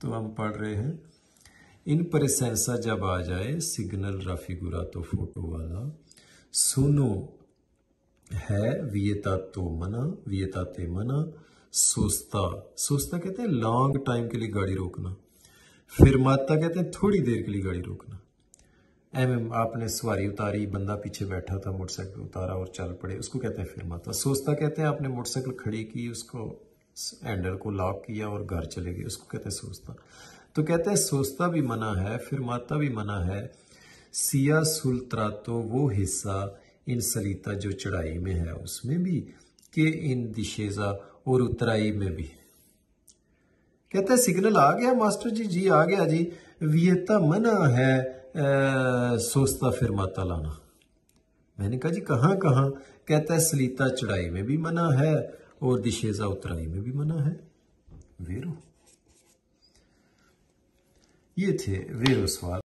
तो हम पढ़ रहे हैं इन पर सेंसा जब आ जाए सिग्नल राफिगुरा तो फोटो वाला सुनो है वियता तो मना वियता ते मना सोस्ता सोस्ता कहते हैं लॉन्ग टाइम के लिए गाड़ी रोकना फिर माता कहते हैं थोड़ी देर के लिए गाड़ी रोकना एम आपने सवारी उतारी बंदा पीछे बैठा था मोटरसाइकिल उतारा और चल पड़े उसको कहते हैं फिर माता सोचता कहते हैं आपने मोटरसाइकिल खड़ी की उसको हैंडल को लॉक किया और घर चले गए उसको कहते हैं सोस्ता तो कहते हैं सोस्ता भी मना है फिर माता भी मना है सिया सुलतरा तो वो हिस्सा इन सलीता जो चढ़ाई में है उसमें भी के इन दिशेजा और उतराई में भी कहते हैं सिग्नल आ गया मास्टर जी जी आ गया जी वियता मना है आ, सोस्ता फिर माता लाना मैंने कहा जी कहाँ कहाँ कहता है सलीता चढ़ाई में भी मना है और दिशेजा उतराई में भी मना है वेरो ये थे वेरो सवाल